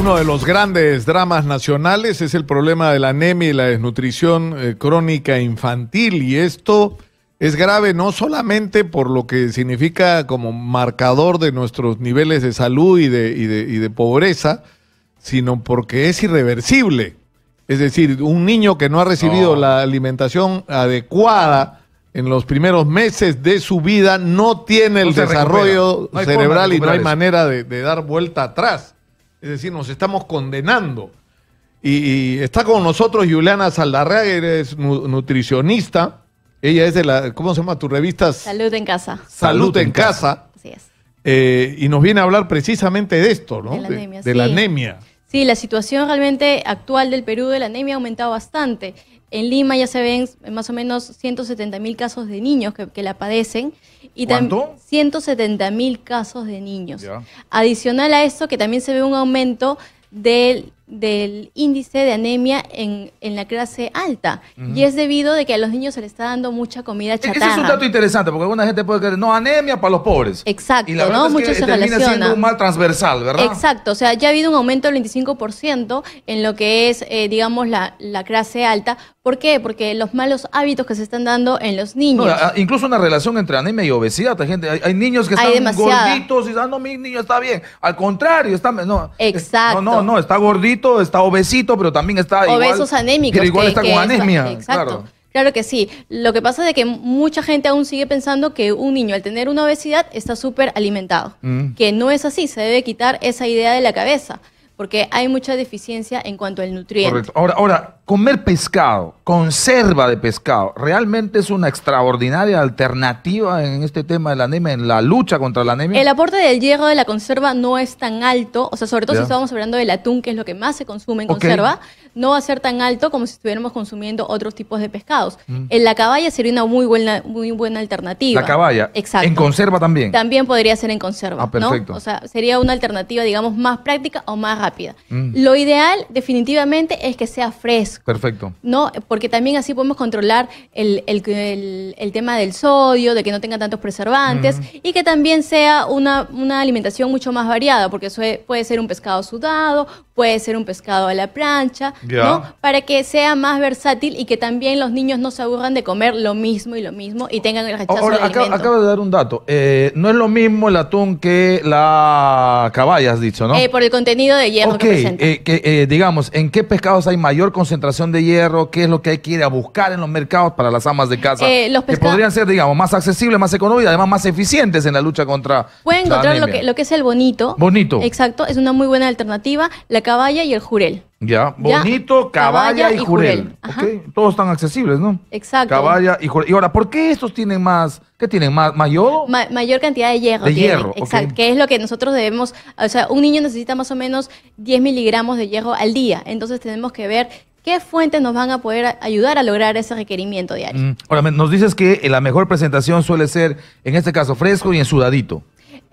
Uno de los grandes dramas nacionales es el problema de la anemia y la desnutrición eh, crónica infantil y esto es grave no solamente por lo que significa como marcador de nuestros niveles de salud y de, y de, y de pobreza, sino porque es irreversible. Es decir, un niño que no ha recibido la alimentación adecuada en los primeros meses de su vida no tiene el desarrollo cerebral y no hay manera de dar vuelta atrás. Es decir, nos estamos condenando. Y, está con nosotros Juliana Saldarrea, eres nutricionista. Ella es de la, ¿cómo se llama tu revista? Salud en casa. Salud, en, casa. es. Eh, y nos viene a hablar precisamente de esto, ¿no? De la anemia. De, la anemia. Sí, la situación realmente actual del Perú de la anemia ha aumentado bastante. En Lima ya se ven más o menos 170 mil casos de niños que, la padecen. Y ¿Cuánto? 170 mil casos de niños. Adicional a esto, que también se ve un aumento del del índice de anemia en, la clase alta. Y es debido de que a los niños se les está dando mucha comida chatarra. Ese es un dato interesante, porque alguna gente puede creer, no, anemia para los pobres. Exacto, y la ¿no? Es termina siendo un mal transversal, ¿verdad? Exacto, o sea, ya ha habido un aumento del 25% en lo que es, eh, digamos, la, la clase alta, ¿Por qué? Porque los malos hábitos que se están dando en los niños. Ah, incluso una relación entre anemia y obesidad. Hay, gente, hay, niños que están gorditos y dicen, ah, no, mi niño está bien. Al contrario, está. No, Exacto. no, no, no, está gordito, está obesito, pero también está. Obesos anémicos. Pero igual está con anemia. Claro. que sí. Lo que pasa es que mucha gente aún sigue pensando que un niño al tener una obesidad está súper alimentado. Mm. Que no es así. Se debe quitar esa idea de la cabeza porque hay mucha deficiencia en cuanto al nutriente. Ahora, comer pescado, conserva de pescado, realmente es una extraordinaria alternativa en este tema de la anemia, en la lucha contra la anemia. El aporte del hierro de la conserva no es tan alto, o sea, sobre todo si estábamos hablando del atún, que es lo que más se consume en conserva, no va a ser tan alto como si estuviéramos consumiendo otros tipos de pescados. Mm. En la caballa sería una muy buena, muy buena alternativa. La caballa. Exacto. En conserva también. También podría ser en conserva. Ah, perfecto. O sea, sería una alternativa, digamos, más práctica o más Mm. Lo ideal definitivamente es que sea fresco. Perfecto. ¿no? Porque también así podemos controlar el, tema del sodio, de que no tenga tantos preservantes mm. y que también sea una, alimentación mucho más variada, porque eso puede ser un pescado sudado, puede ser un pescado a la plancha, ¿no? Para que sea más versátil y que también los niños no se aburran de comer lo mismo y lo mismo y tengan el rechazo al alimento. de dar un dato. Eh, no es lo mismo el atún que la caballa, has dicho, ¿no? Eh, por el contenido de hierro que presenta. Eh, eh, digamos, ¿en qué pescados hay mayor concentración de hierro? ¿Qué es lo que hay que ir a buscar en los mercados para las amas de casa? los que podrían ser, digamos, más accesibles, más económicos y además más eficientes en la lucha contra Pueden encontrar lo que, es el bonito. Bonito. Exacto, es una muy buena alternativa. La Caballa y el Jurel. Ya, bonito, Caballa, y, Jurel. Todos están accesibles, ¿no? Exacto. Caballa y Jurel. Y ahora, ¿por qué estos tienen más, qué tienen, más, Mayor. mayor cantidad de hierro. De hierro. Exacto, que es lo que nosotros debemos, o sea, un niño necesita más o menos 10 miligramos de hierro al día. Entonces tenemos que ver ¿Qué fuentes nos van a poder ayudar a lograr ese requerimiento diario? Mm, ahora, nos dices que eh, la mejor presentación suele ser, en este caso, fresco y en sudadito.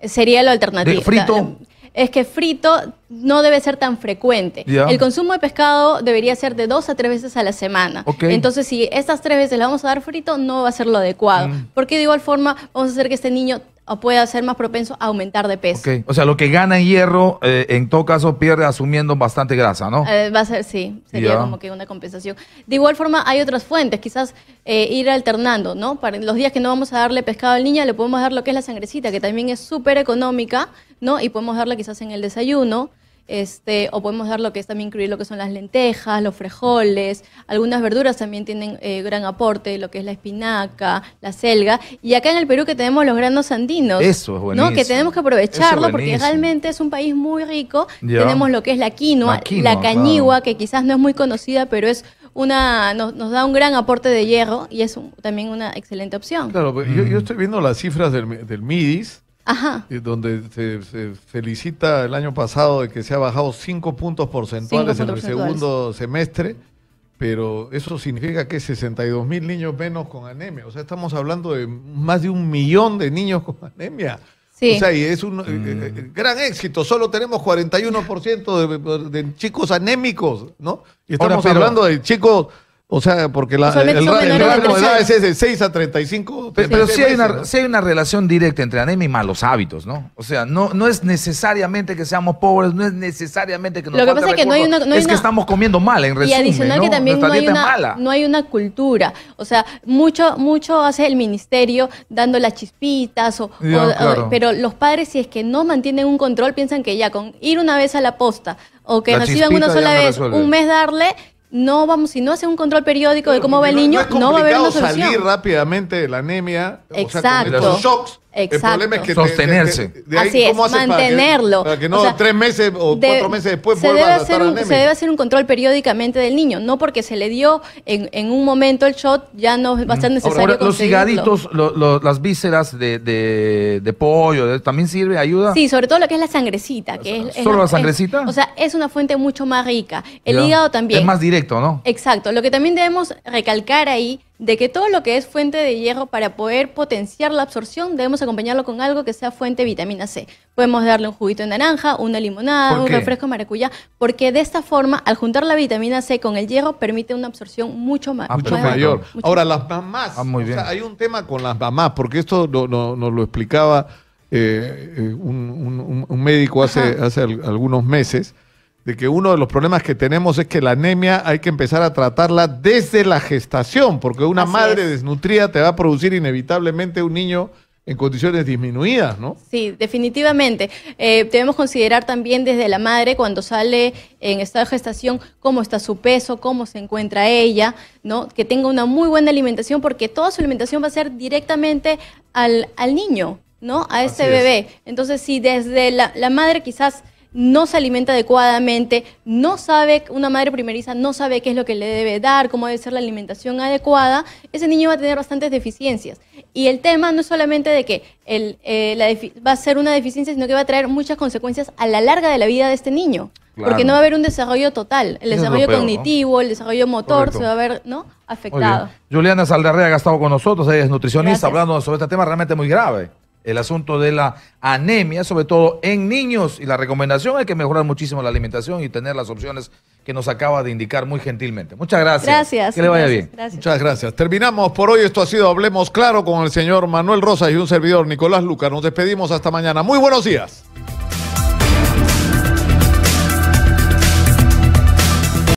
Sería lo alternativo. ¿Frito? es que frito no debe ser tan frecuente. El consumo de pescado debería ser de dos a tres veces a la semana. Entonces, si estas tres veces le vamos a dar frito, no va a ser lo adecuado. Mm. Porque de igual forma vamos a hacer que este niño pueda ser más propenso a aumentar de peso. O sea, lo que gana en hierro, eh, en todo caso, pierde asumiendo bastante grasa, ¿no? Eh, va a ser, sí, sería como que una compensación. De igual forma, hay otras fuentes, quizás eh, ir alternando, ¿no? Para los días que no vamos a darle pescado al niño, le podemos dar lo que es la sangrecita, que también es súper económica. ¿no? Y podemos darla quizás en el desayuno, este, o podemos dar lo que es también incluir lo que son las lentejas, los frijoles, algunas verduras también tienen eh, gran aporte, lo que es la espinaca, la selga, y acá en el Perú que tenemos los granos andinos, ¿no? que tenemos que aprovecharlo porque realmente es un país muy rico, tenemos lo que es la quinoa, la, cañigua, que quizás no es muy conocida, pero es una, nos, da un gran aporte de hierro y es también una excelente opción. Claro, pues, yo, estoy viendo las cifras del, del MIDIS Ajá. donde se, felicita el año pasado de que se ha bajado 5 puntos porcentuales en el segundo semestre, pero eso significa que 62 mil niños menos con anemia. O sea, estamos hablando de más de un millón de niños con anemia. O sea, y es un eh, eh, mm. eh, gran éxito. Solo tenemos 41% de, de, chicos anémicos, ¿no? Y estamos hablando de chicos o sea, porque la, el, de es 6 a 35. Pero, sí, hay una, relación directa entre anemia y malos hábitos, ¿no? O sea, no, no es necesariamente que seamos pobres, no es necesariamente que nos Lo que pasa es que no hay una... es que estamos comiendo mal, en resumen. Y adicional que también no hay, una, no hay, una, cultura. O sea, mucho, mucho hace el ministerio dando las chispitas, o, pero los padres, si es que no mantienen un control, piensan que ya con ir una vez a la posta o que nos iban una sola vez, un mes darle no vamos, si no hace un control periódico de cómo va el niño, no, va a haber una solución. salir rápidamente de la anemia, Exacto. o sea, con shocks Exacto. El problema es que sostenerse. Así es, mantenerlo. Para que, no tres meses o cuatro meses después se debe, hacer un, se debe hacer un control periódicamente del niño, no porque se le dio en, un momento el shot, ya no es bastante ser necesario. los hígaditos, las vísceras de, pollo, ¿también sirve? ¿Ayuda? Sí, sobre todo lo que es la sangrecita. Que es, ¿Solo la sangrecita? o sea, es una fuente mucho más rica. El hígado también. Es más directo, ¿no? Exacto. Lo que también debemos recalcar ahí de que todo lo que es fuente de hierro para poder potenciar la absorción debemos acompañarlo con algo que sea fuente de vitamina C. Podemos darle un juguito de naranja, una limonada, un refresco de maracuyá, porque de esta forma, al juntar la vitamina C con el hierro, permite una absorción mucho, ah, mucho mayor. Ahora, las mamás, ah, hay un tema con las mamás, porque esto no, nos lo explicaba eh, eh, un, médico hace, hace algunos meses de que uno de los problemas que tenemos es que la anemia hay que empezar a tratarla desde la gestación, porque una madre desnutrida te va a producir inevitablemente un niño en condiciones disminuidas, ¿no? Sí, definitivamente. Eh, debemos considerar también desde la madre cuando sale en estado de gestación cómo está su peso, cómo se encuentra ella, ¿no? Que tenga una muy buena alimentación porque toda su alimentación va a ser directamente al, niño, ¿no? A ese bebé. Entonces, si desde la, la madre quizás no se alimenta adecuadamente, no sabe, una madre primeriza no sabe qué es lo que le debe dar, cómo debe ser la alimentación adecuada, ese niño va a tener bastantes deficiencias. Y el tema no es solamente de que el, eh, va a ser una deficiencia, sino que va a traer muchas consecuencias a la larga de la vida de este niño. Porque no va a haber un desarrollo total. El desarrollo cognitivo, el desarrollo motor se va a ver ¿no? afectado. Juliana Saldarrea ha estado con nosotros, ella es nutricionista, hablando sobre este tema realmente muy grave el asunto de la anemia, sobre todo en niños. Y la recomendación es que mejorar muchísimo la alimentación y tener las opciones que nos acaba de indicar muy gentilmente. Muchas gracias. Gracias. Que le vaya bien. Muchas gracias. Terminamos por hoy. Esto ha sido Hablemos Claro con el señor Manuel Rosas y un servidor, Nicolás Lucas. Nos despedimos hasta mañana. Muy buenos días.